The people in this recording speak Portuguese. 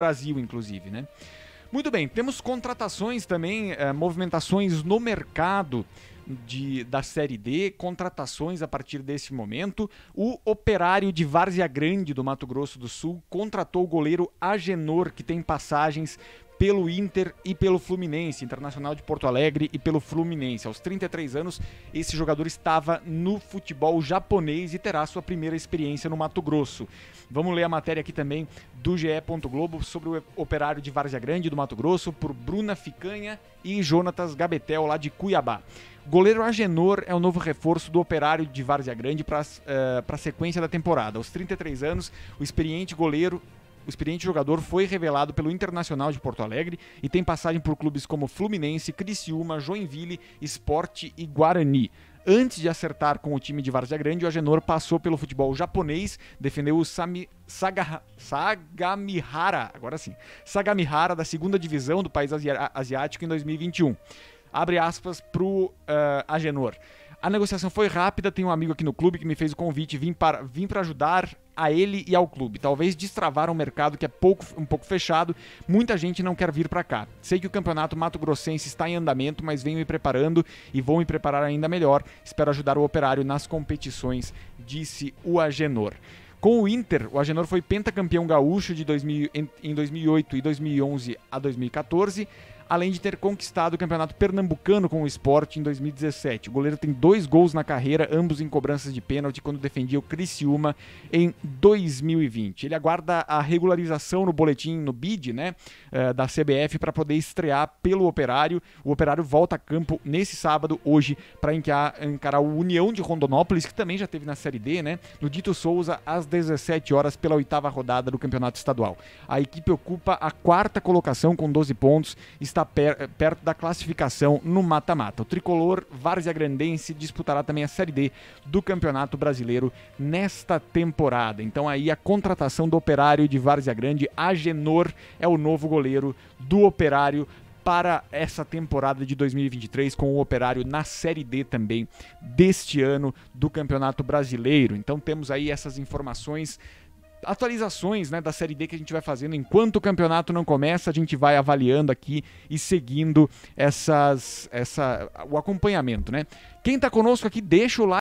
Brasil, inclusive, né? Muito bem, temos contratações também, eh, movimentações no mercado de, da Série D, contratações a partir desse momento. O operário de Várzea Grande do Mato Grosso do Sul contratou o goleiro Agenor, que tem passagens pelo Inter e pelo Fluminense, Internacional de Porto Alegre e pelo Fluminense. Aos 33 anos, esse jogador estava no futebol japonês e terá sua primeira experiência no Mato Grosso. Vamos ler a matéria aqui também do GE. Globo sobre o operário de Várzea Grande do Mato Grosso por Bruna Ficanha e Jonatas Gabetel, lá de Cuiabá. Goleiro Agenor é o novo reforço do operário de Várzea Grande para uh, a sequência da temporada. Aos 33 anos, o experiente goleiro o experiente jogador foi revelado pelo Internacional de Porto Alegre e tem passagem por clubes como Fluminense, Criciúma, Joinville, Esporte e Guarani. Antes de acertar com o time de Várzea Grande, o Agenor passou pelo futebol japonês, defendeu o Sami, Saga, Sagamihara, agora sim, Sagamihara da segunda divisão do país asiático em 2021. Abre aspas pro uh, Agenor. A negociação foi rápida, tem um amigo aqui no clube que me fez o convite, vim para, vim para ajudar a ele e ao clube. Talvez destravar um mercado que é pouco, um pouco fechado. Muita gente não quer vir para cá. Sei que o campeonato Mato Grossense está em andamento, mas venho me preparando e vou me preparar ainda melhor. Espero ajudar o operário nas competições, disse o Agenor. Com o Inter, o Agenor foi pentacampeão gaúcho de 2000, em 2008 e 2011 a 2014 além de ter conquistado o Campeonato Pernambucano com o esporte em 2017. O goleiro tem dois gols na carreira, ambos em cobranças de pênalti, quando defendia o Criciúma em 2020. Ele aguarda a regularização no boletim, no BID, né, eh, da CBF, para poder estrear pelo Operário. O Operário volta a campo nesse sábado, hoje, para encarar o União de Rondonópolis, que também já teve na Série D, né, no Dito Souza, às 17 horas, pela oitava rodada do Campeonato Estadual. A equipe ocupa a quarta colocação com 12 pontos, está está per perto da classificação no mata-mata. O tricolor Várzea Grandense disputará também a Série D do Campeonato Brasileiro nesta temporada. Então aí a contratação do Operário de Várzea Grande, Agenor, é o novo goleiro do Operário para essa temporada de 2023 com o Operário na Série D também deste ano do Campeonato Brasileiro. Então temos aí essas informações atualizações né, da Série D que a gente vai fazendo enquanto o campeonato não começa, a gente vai avaliando aqui e seguindo essas, essa, o acompanhamento, né? Quem está conosco aqui, deixa o like.